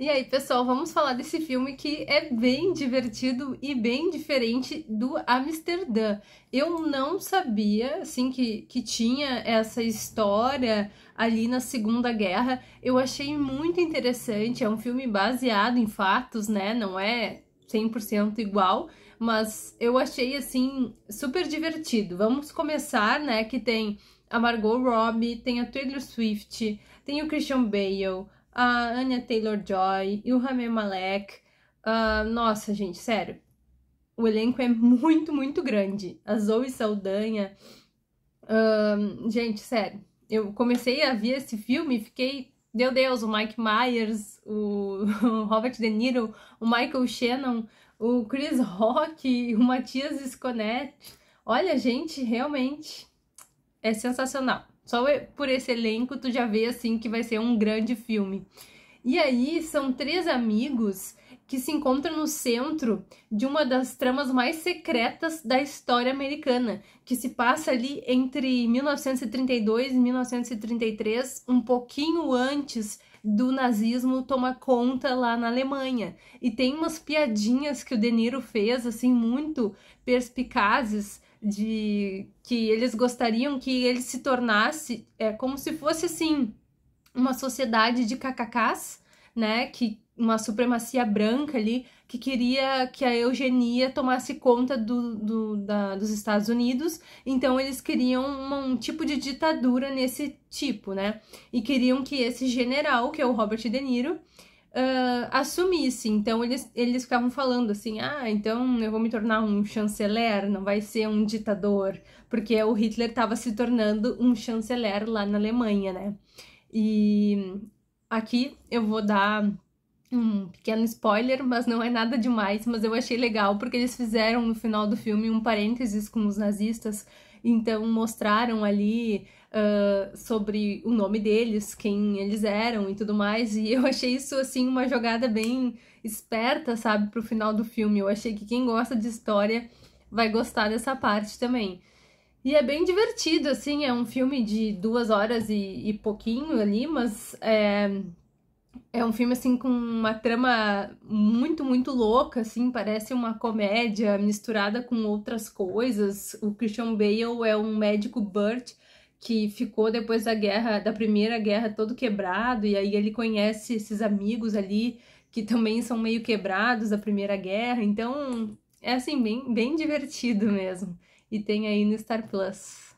E aí, pessoal, vamos falar desse filme que é bem divertido e bem diferente do Amsterdã. Eu não sabia, assim, que, que tinha essa história ali na Segunda Guerra. Eu achei muito interessante. É um filme baseado em fatos, né? Não é 100% igual, mas eu achei, assim, super divertido. Vamos começar, né? Que tem a Margot Robbie, tem a Taylor Swift, tem o Christian Bale a Anya Taylor-Joy, e o Ilham Malek. Uh, nossa, gente, sério. O elenco é muito, muito grande. A Zoe Saldanha. Uh, gente, sério. Eu comecei a ver esse filme e fiquei... Meu Deus, o Mike Myers, o, o Robert De Niro, o Michael Shannon, o Chris Rock, o Matias Sconet. Olha, gente, realmente é sensacional. Só por esse elenco tu já vê assim que vai ser um grande filme. E aí são três amigos que se encontram no centro de uma das tramas mais secretas da história americana, que se passa ali entre 1932 e 1933, um pouquinho antes do nazismo tomar conta lá na Alemanha. E tem umas piadinhas que o De Niro fez, assim, muito perspicazes, de que eles gostariam que ele se tornasse é como se fosse assim uma sociedade de cacacás, né, que uma supremacia branca ali que queria que a eugenia tomasse conta do, do da, dos Estados Unidos, então eles queriam uma, um tipo de ditadura nesse tipo, né? E queriam que esse general, que é o Robert De Niro, uh, assumisse. Então eles, eles ficavam falando assim: ah, então eu vou me tornar um chanceler, não vai ser um ditador, porque o Hitler estava se tornando um chanceler lá na Alemanha, né? E aqui eu vou dar um pequeno spoiler, mas não é nada demais, mas eu achei legal porque eles fizeram no final do filme um parênteses com os nazistas, então mostraram ali uh, sobre o nome deles, quem eles eram e tudo mais. E eu achei isso, assim, uma jogada bem esperta, sabe, pro final do filme. Eu achei que quem gosta de história vai gostar dessa parte também. E é bem divertido, assim, é um filme de duas horas e, e pouquinho ali, mas é, é um filme, assim, com uma trama muito, muito louca, assim, parece uma comédia misturada com outras coisas. O Christian Bale é um médico Burt que ficou depois da guerra, da primeira guerra, todo quebrado, e aí ele conhece esses amigos ali que também são meio quebrados da primeira guerra. Então, é assim bem bem divertido mesmo. E tem aí no Star Plus.